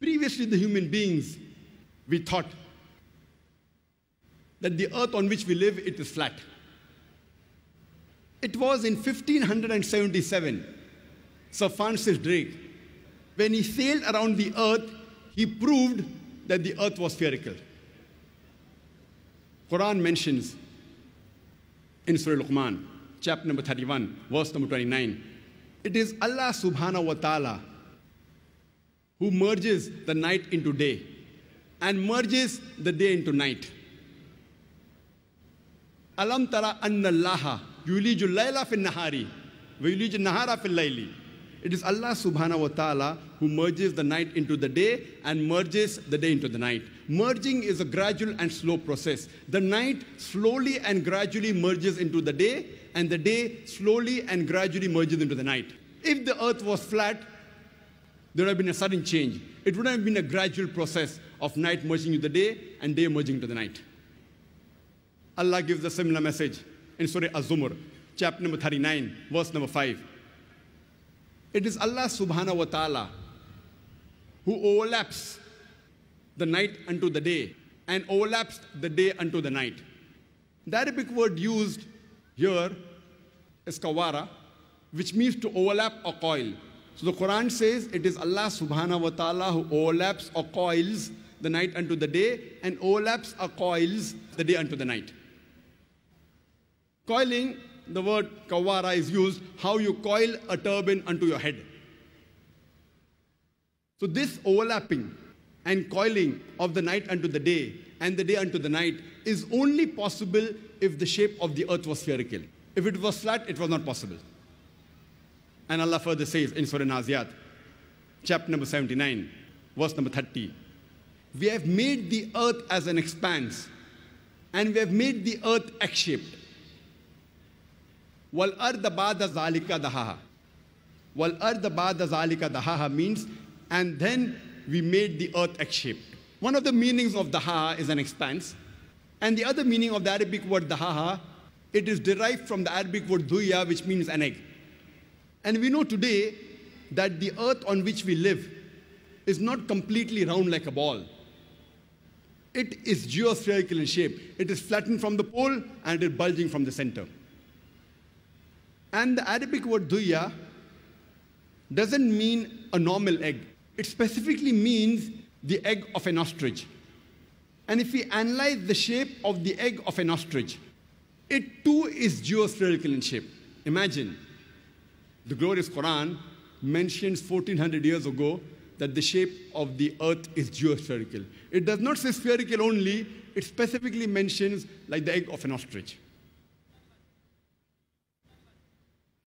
Previously, the human beings, we thought that the earth on which we live, it is flat. It was in 1577, Sir Francis Drake, when he sailed around the earth, he proved that the earth was spherical. Quran mentions in Surah Luqman, chapter number 31, verse number 29, it is Allah subhanahu wa ta'ala who merges the night into day and merges the day into night. Alam tara anna Allaha yuliju layla fil nahari wa yuliju nahara fil layli. It is Allah subhanahu wa ta'ala who merges the night into the day and merges the day into the night. Merging is a gradual and slow process. The night slowly and gradually merges into the day and the day slowly and gradually merges into the night. If the earth was flat, there would have been a sudden change. It would have been a gradual process of night merging to the day and day merging to the night. Allah gives a similar message in Surah Az-Zumar, chapter number 39, verse number 5. It is Allah subhanahu wa ta'ala who overlaps the night unto the day and overlaps the day unto the night. The Arabic word used here is kawara, which means to overlap or coil. So the Quran says it is Allah subhanahu wa ta'ala who overlaps or coils the night unto the day and overlaps or coils the day unto the night. Coiling, the word kawara is used, how you coil a turban unto your head. So this overlapping and coiling of the night unto the day and the day unto the night is only possible if the shape of the earth was spherical. If it was flat, it was not possible. And Allah further says in Surah Naziyat, chapter number 79, verse number 30, We have made the earth as an expanse, and we have made the earth egg-shaped. Wal arda ba'da zalika dahaha. Wal arda ba'da zalika dahaha means, and then we made the earth egg-shaped. One of the meanings of dahaha is an expanse, and the other meaning of the Arabic word dahaha, it is derived from the Arabic word duya, which means an egg. And we know today that the earth on which we live is not completely round like a ball. It is geospherical in shape. It is flattened from the pole and it is bulging from the center. And the Arabic word duya doesn't mean a normal egg. It specifically means the egg of an ostrich. And if we analyze the shape of the egg of an ostrich, it too is geospherical in shape. Imagine the glorious Quran mentions 1400 years ago that the shape of the earth is geospherical. It does not say spherical only, it specifically mentions like the egg of an ostrich.